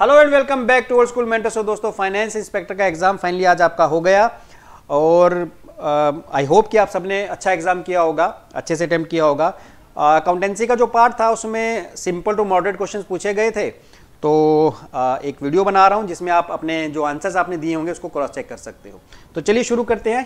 hello and welcome back to old school mentors दोस्तों finance inspector का exam finally आज आपका हो गया और आई uh, होप कि आप सबने अच्छा एग्ज़ाम किया होगा अच्छे से अटैम्प्ट किया होगा अकाउंटेंसी uh, का जो पार्ट था उसमें सिंपल टू मॉडरेट क्वेश्चन पूछे गए थे तो uh, एक वीडियो बना रहा हूँ जिसमें आप अपने जो आंसर्स आपने दिए होंगे उसको क्रॉस चेक कर सकते हो तो चलिए शुरू करते हैं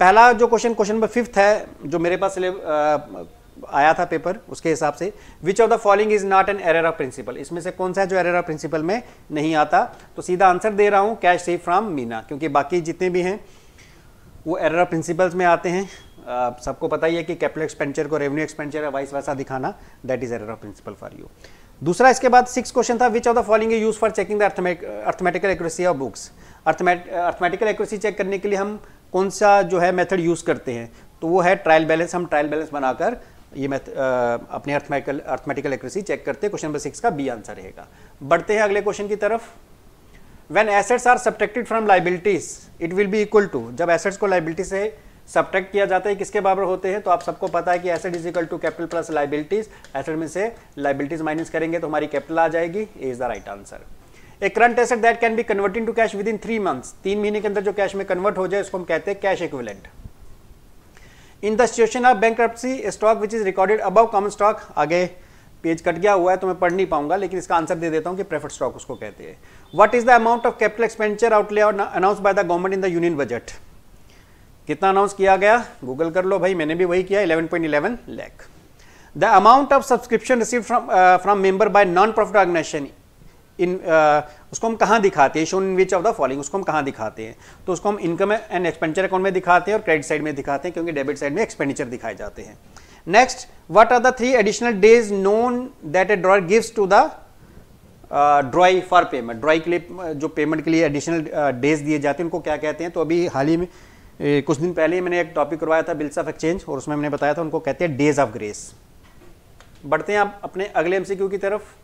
पहला जो क्वेश्चन क्वेश्चन नंबर फिफ्थ है जो मेरे पास uh, आया था पेपर उसके हिसाब से which of the following is not an error of principle इसमें से कौन सा है जो एरर ऑफ प्रिंसिपल में नहीं आता तो सीधा आंसर दे रहा हूँ कैश सेव फ्रॉम मीना क्योंकि बाकी जितने भी हैं वो एरर ऑफ प्रिंसिपल्स में आते हैं सबको पता ही है कि कैपिटल एक्सपेंडिचर को रेवेन्यू एक्सपेंडिचर वाइस वैसा दिखाना that is error of principle for you दूसरा इसके बाद सिक्स क्वेश्चन था which of the following use for checking the arithmetical accuracy of books arithmetical accuracy check करने के लिए हम कौन सा जो है मेथड यूज़ करते हैं तो वो है ट्रायल बैलेंस हम ट्रायल बैलेंस बनाकर ये मैथ अपने अर्थमेटिकल अर्थमेटिकल एक्रेसी चेक करते क्वेश्चन नंबर सिक्स का बी आंसर रहेगा बढ़ते हैं अगले क्वेश्चन की तरफ when assets are subtracted from liabilities it will be equal to जब एसेट्स को लाइबिलिटी से सब्ट्रैक्ट किया जाता है किसके बराबर होते हैं तो आप सबको पता है कि asset is equal to capital plus liabilities asset में से लाइबिलिटीज माइनस करेंगे तो हमारी कैपिटल आ जाएगी is the right answer a current asset that can be converting to cash within three months तीन महीने के अंदर जो कैश में कन्वर्ट हो जाए उसको हम कहते हैं cash equivalent in the situation of bank stock which is recorded above common stock आगे पेज कट गया हुआ है तो मैं पढ़ नहीं पाऊंगा लेकिन इसका आंसर दे देता हूं कि प्रेफर्ड स्टॉक उसको कहते हैं what is the amount of capital expenditure outlay और announce by the government in the union budget कितना अनाउंस किया गया गूगल कर लो भाई मैंने भी वही किया eleven point eleven lakh the amount of subscription receive from from member by non profit organisation in uh, उसको हम कहाँ दिखाते हैं shown which of the following उसको हम कहाँ दिखाते हैं तो उसको हम इनकम एंड एक्सपेंडिचर अकाउंट में दिखाते हैं और क्रेडिट साइड में दिखाते हैं क्योंकि डेबिट साइड में एक्सपेंडिचर दिखाए जाते हैं next what are the three additional days known that a drawer gives to the drawee for payment drawee के लिए जो पेमेंट के लिए एडिशनल डेज दिए जाते हैं उनको क्या कहते हैं तो अभी हाल ही में कुछ दिन पहले ही मैंने एक टॉपिक करवाया था बिल्स ऑफ एक्सचेंज और उसमें मैंने बताया था उनको कहते हैं डेज ऑफ ग्रेस बढ़ते हैं आप अपने अगले एमसीक्यू की तरफ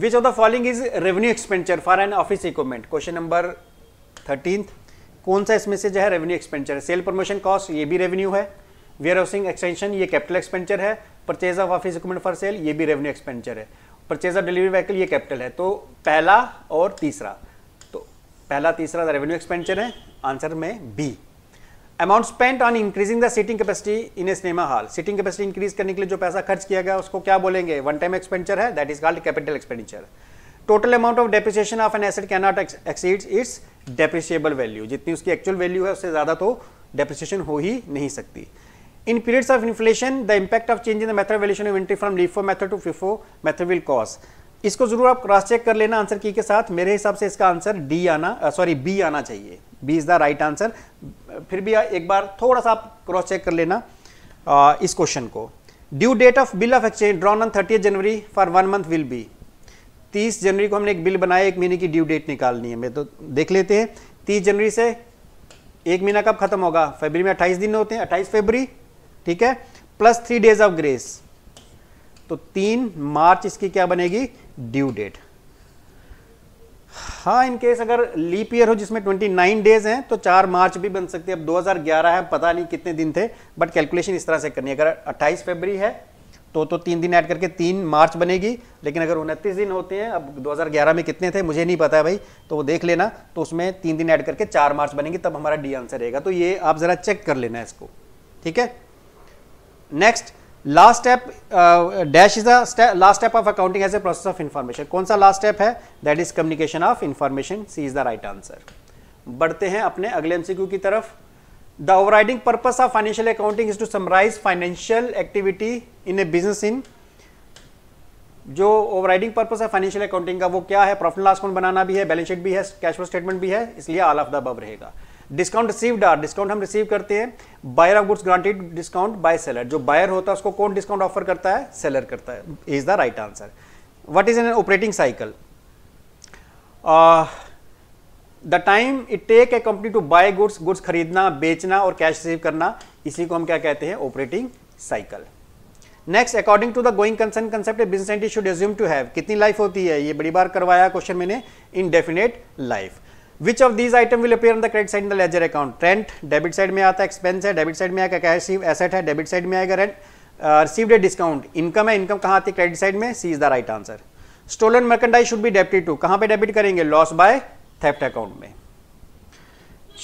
which of the following is revenue expenditure for an office equipment question number thirteen कौन सा इसमें से जो है रेवेन्यू एक्सपेंडिचर है सेल प्रमोशन कॉस्ट ये भी रेवेन्यू है वेयर हाउसिंग एक्सटेंशन ये कैपिटल एक्सपेंडिचर है purchase of office equipment for sale ये भी रेवेन्यू एक्सपेंडिचर है परचेज ऑफ डिलीवरी व्हीकल ये कैपिटल है तो पहला और तीसरा तो पहला तीसरा रेवेन्यू एक्सपेंडिचर है आंसर में B amount spent on increasing the seating capacity in a cinema hall seating capacity increase करने के लिए जो पैसा खर्च किया गया उसको क्या बोलेंगे वन टाइम एक्सपेंडिचर है that is called capital expenditure total amount of depreciation of an asset cannot exceeds its depreciable value जितनी उसकी एक्चुअल वैल्यू है उससे ज़्यादा तो डेप्रिसिएशन हो ही नहीं सकती in periods of inflation the impact of change in the method valuation of entry from LIFO method to FIFO method will cause इसको जरूर आप क्रॉस चेक कर लेना आंसर की के साथ मेरे हिसाब से इसका आंसर डी आना सॉरी बी आना चाहिए B is the right answer फिर भी एक बार थोड़ा सा क्रॉस चेक कर लेना आ, इस क्वेश्चन को due date of bill of exchange drawn on thirty January for one month will be तीस जनवरी को हमने एक बिल बनाया एक महीने की ड्यू डेट निकालनी है मैं तो देख लेते हैं तीस जनवरी से एक महीना कब खत्म होगा फरवरी में 28 दिन होते हैं 28 फरवरी ठीक है plus three days of grace तो तीन मार्च इसकी क्या बनेगी ड्यू डेट हाँ इन केस अगर लीप ईयर हो जिसमें 29 डेज हैं तो 4 मार्च भी बन सकती है अब 2011 है पता नहीं कितने दिन थे बट कैलकुलेशन इस तरह से करनी है अगर 28 फरवरी है तो तो तीन दिन ऐड करके तीन मार्च बनेगी लेकिन अगर उनतीस दिन होते हैं अब 2011 में कितने थे मुझे नहीं पता है भाई तो वो देख लेना तो उसमें तीन दिन ऐड करके चार मार्च बनेंगे तब हमारा डी आंसर रहेगा तो ये आप ज़रा चेक कर लेना इसको ठीक है next last step dash is the last step of accounting as a process of information कौन सा लास्ट स्टेप है that is communication of information C is the right answer बढ़ते हैं अपने अगले एमसीक्यू की तरफ the overriding purpose of financial accounting is to summarise financial activity in a business इन जो ओवरराइडिंग पर्पस है फाइनेंशियल अकाउंटिंग का वो क्या है प्रॉफिट लॉस अकाउंट बनाना भी है बैलेंस शीट भी है कैश फ्लो स्टेटमेंट भी है इसलिए ऑल ऑफ द बब रहेगा डिस्काउंट रिसीव्ड आर डिस्काउंट हम रिसीव करते हैं buyer of goods granted discount by seller जो बायर होता है उसको कौन डिस्काउंट ऑफर करता है सेलर करता है is the right answer what is an operating cycle the time it take a company to buy goods goods खरीदना बेचना और कैश रिसीव करना इसी को हम क्या कहते हैं operating cycle next according to the going concern concept business entity should assume to have कितनी लाइफ होती है ये बड़ी बार करवाया क्वेश्चन मैंने indefinite life which of these item will appear on the credit side in the ledger account rent debit side में आता है एक्सपेंस है डेबिट साइड में आएगा कैश एसेट है डेबिट साइड में आएगा रेंट रिसीव्ड डिस्काउंट इनकम है इनकम कहाँ आती है क्रेडिट साइड में C is the right answer stolen merchandise should be debited to कहाँ पे डेबिट करेंगे लॉस बाय थेफ्ट अकाउंट में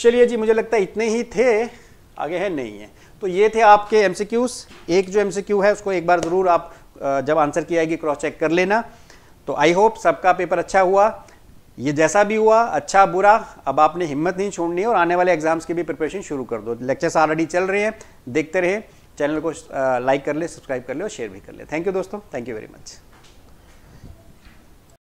चलिए जी मुझे लगता है इतने ही थे आगे है नहीं है तो ये थे आपके एमसीक्यूज एक जो एमसीक्यू है उसको एक बार ज़रूर आप uh, जब आंसर की आएगी क्रॉस चेक कर लेना तो आई होप सबका पेपर अच्छा हुआ ये जैसा भी हुआ अच्छा बुरा अब आपने हिम्मत नहीं छोड़नी है और आने वाले एग्जाम्स की भी प्रिपरेशन शुरू कर दो लेक्चर्स ऑलरेडी चल रहे हैं देखते रहे चैनल को लाइक uh, कर ले सब्सक्राइब कर ले और शेयर भी कर ले थैंक यू दोस्तों थैंक यू वेरी मच